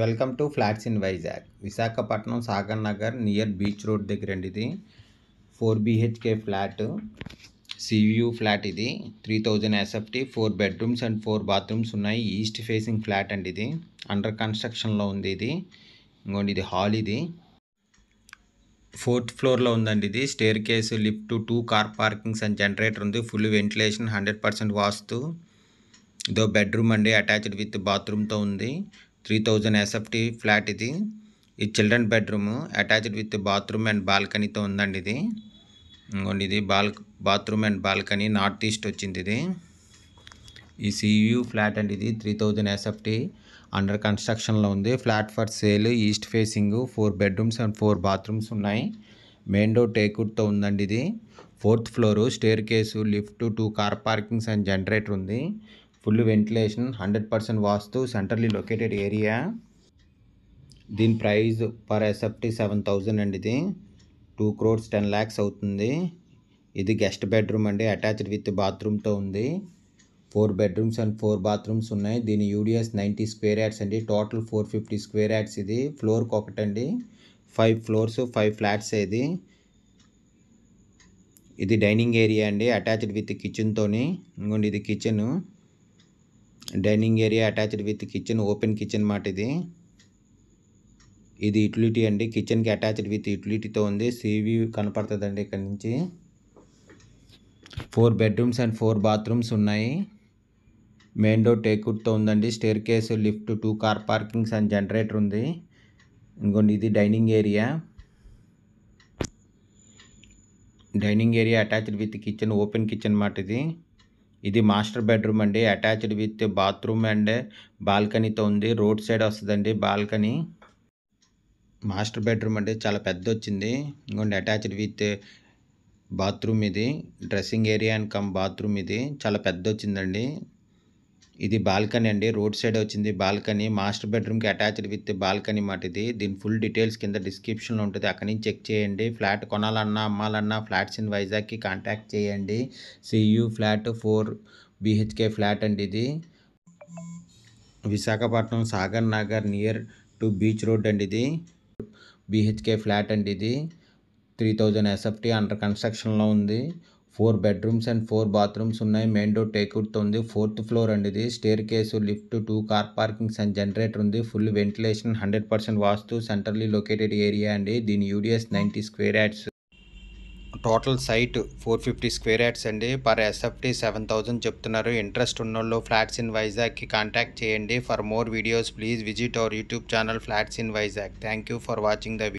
welcome to flats in Vizag Visakhapatnam Sagar Nagar near beach road దగ్గర అండి ఇది four BHK flat sea view flat ఇది three thousand SFT four bedrooms and four bathrooms ఉన్నాయి east facing flat అండి ఇది under కన్స్ట్రక్షన్లో ఉంది ఇది ఇంకోండి ఇది హాల్ ఇది ఫోర్త్ ఫ్లోర్లో ఉందండి ఇది staircase lift two car parkings and generator ఉంది full ventilation hundred percent vastu ఇదో బెడ్రూమ్ అండి అటాచ్డ్ విత్ బాత్రూమ్తో ఉంది త్రీ థౌజండ్ ఎస్ఎఫ్టీ ఫ్లాట్ ఇది ఇది children bedroom attached with bathroom and బాల్కనీతో ఉందండి ఇది ఇంకోండి ఇది బాల్ bathroom and balcony north east వచ్చింది ఇది ఈ సియూ ఫ్లాట్ అండి ఇది త్రీ థౌజండ్ ఎస్ఎఫ్టీ అండర్ కన్స్ట్రక్షన్లో ఉంది flat for sale east facing four bedrooms and four bathrooms ఉన్నాయి మెయిన్ డోర్ టేకుడ్తో ఉందండి ఇది fourth floor staircase lift two car parkings and generator ఉంది full ventilation hundred percent vastu centrally located area దీని price per SFT seven thousand అండి ఇది two crores ten lakhs అవుతుంది ఇది గెస్ట్ బెడ్రూమ్ అండి అటాచ్డ్ విత్ బాత్రూమ్తో ఉంది four bedrooms and four bathrooms ఉన్నాయి దీని యూడిఎస్ నైంటీ స్క్వేర్ యాడ్స్ అండి total four fifty square yards ఇది ఫ్లోర్కి ఒకటండి ఫైవ్ ఫ్లోర్స్ ఫైవ్ ఫ్లాట్స్ ఇది ఇది డైనింగ్ ఏరియా అండి అటాచ్డ్ విత్ కిచెన్తోని ఇంకోండి ఇది kitchen dining area attached with kitchen open kitchen మాట ఇది ఇది యుటిలిటీ అండి కిచెన్కి అటాచ్డ్ విత్ యుటిలిటీతో ఉంది సీవీ కనపడుతుందండి ఇక్కడ నుంచి four bedrooms and four bathrooms ఉన్నాయి మెయిన్ డోర్ టేక్వుడ్తో ఉందండి staircase lift two car parkings and generator ఉంది ఇంకోండి ఇది dining area dining area attached with kitchen open kitchen మాట ఇది ఇది మాస్టర్ బెడ్రూమ్ అండి అటాచ్డ్ విత్ బాత్రూమ్ అండ్ బాల్కనీతో ఉంది రోడ్ సైడ్ వస్తుందండి బాల్కనీ మాస్టర్ బెడ్రూమ్ అండి చాలా పెద్ద వచ్చింది ఇంకోండి అటాచ్డ్ విత్ బాత్రూమ్ ఇది dressing area and cum bathroom ఇది చాలా పెద్ద వచ్చిందండి ఇది బాల్కనీ అండి రోడ్ సైడ్ వచ్చింది బాల్కనీ మాస్టర్ బెడ్రూమ్కి అటాచ్డ్ విత్ బాల్కనీ మాట ఇది దీని ఫుల్ డీటెయిల్స్ కింద డిస్క్రిప్షన్లో ఉంటుంది అక్కడి నుంచి చెక్ చేయండి ఫ్లాట్ కొనాలన్నా అమ్మాలన్నా ఫ్లాట్స్ ఇన్ వైజాగ్కి కాంటాక్ట్ చేయండి sea view flat four BHK flat అండి ఇది Visakhapatnam Sagar Nagar near to beach road అండి ఇది బీహెచ్కే ఫ్లాట్ అండి ఇది త్రీ థౌజండ్ ఎస్ఎఫ్టీ అండర్ కన్స్ట్రక్షన్లో ఉంది four bedrooms and four bathrooms ఉన్నాయి మెయిన్ డోర్ టేక్అవుట్తో ఉంది ఫోర్త్ ఫ్లోర్ అండి ఇది staircase lift two car parkings and generator ఉంది full ventilation hundred percent vastu centrally located area అండి దీని UDS ninety square yards total site four fifty square yards అండి per SFT seven thousand చెప్తున్నారు interest వాళ్ళు flats in వైజాగ్కి contact చేయండి for more videos please visit our YouTube channel flats in Vizag thank you for watching the